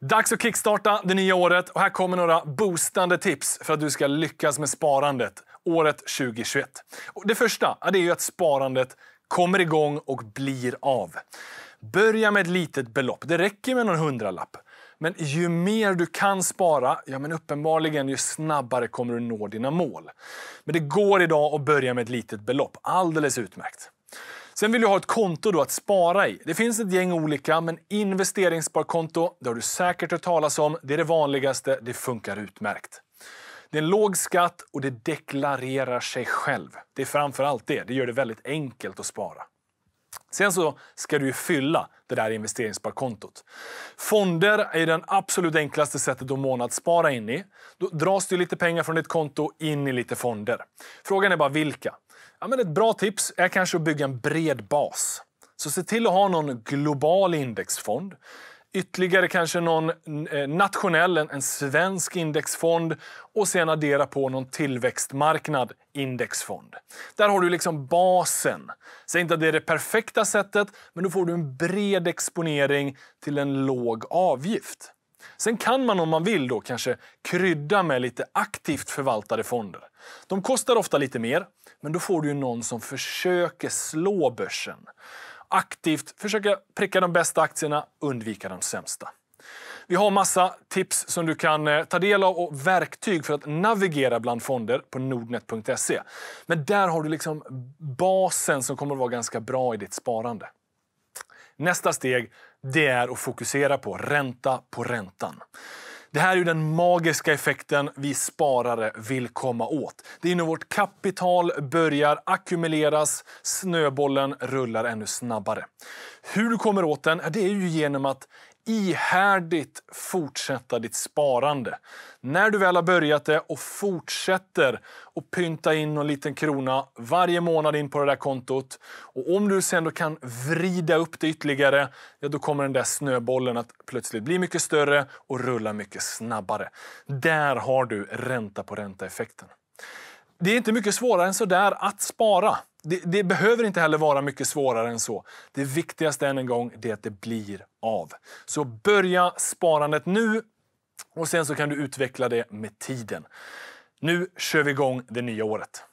Dags att kickstarta det nya året och här kommer några boostande tips för att du ska lyckas med sparandet året 2021. Och det första är att sparandet kommer igång och blir av. Börja med ett litet belopp. Det räcker med någon hundralapp. Men ju mer du kan spara, ja men uppenbarligen ju snabbare kommer du nå dina mål. Men det går idag att börja med ett litet belopp. Alldeles utmärkt. Sen vill du ha ett konto då att spara i. Det finns ett gäng olika, men investeringssparkonto, det har du säkert hört talas om. Det är det vanligaste, det funkar utmärkt. Det är en låg skatt och det deklarerar sig själv. Det är framför allt det, det gör det väldigt enkelt att spara. Sen så ska du fylla det där investeringssparkontot. Fonder är det absolut enklaste sättet att månadsspara in i. Då dras det lite pengar från ditt konto in i lite fonder. Frågan är bara vilka. Ja, men ett bra tips är kanske att bygga en bred bas. Så se till att ha någon global indexfond. Ytterligare kanske någon eh, nationell, en, svensk indexfond och sen addera på någon tillväxtmarknad indexfond. Där har du liksom basen. Säg inte att det är det perfekta sättet, men då får du en bred exponering till en låg avgift. Sen kan man om man vill då kanske krydda med lite aktivt förvaltade fonder. De kostar ofta lite mer, men då får du någon som försöker slå börsen. Aktivt försöka pricka de bästa aktierna, undvika de sämsta. Vi har massa tips som du kan eh, ta del av och verktyg för att navigera bland fonder på nordnet.se. Men där har du liksom basen som kommer att vara ganska bra i ditt sparande. Nästa steg det är att fokusera på ränta på räntan. Det här är den magiska effekten vi sparare vill komma åt. Det är när vårt kapital börjar ackumuleras, snöbollen rullar ännu snabbare. Hur du kommer åt den det är ju genom att ihärdigt fortsätta ditt sparande. När du väl har börjat det och fortsätter att pynta in någon liten krona varje månad in på det där kontot. Och om du sen då kan vrida upp det ytterligare, ja, då kommer den där snöbollen att plötsligt bli mycket större och rulla mycket snabbare. Där har du ränta på ränta-effekten. Det är inte mycket svårare än så där att spara. Det, det, behöver inte heller vara mycket svårare än så. Det viktigaste än en gång är att det blir av. Så börja sparandet nu och sen så kan du utveckla det med tiden. Nu kör vi igång det nya året.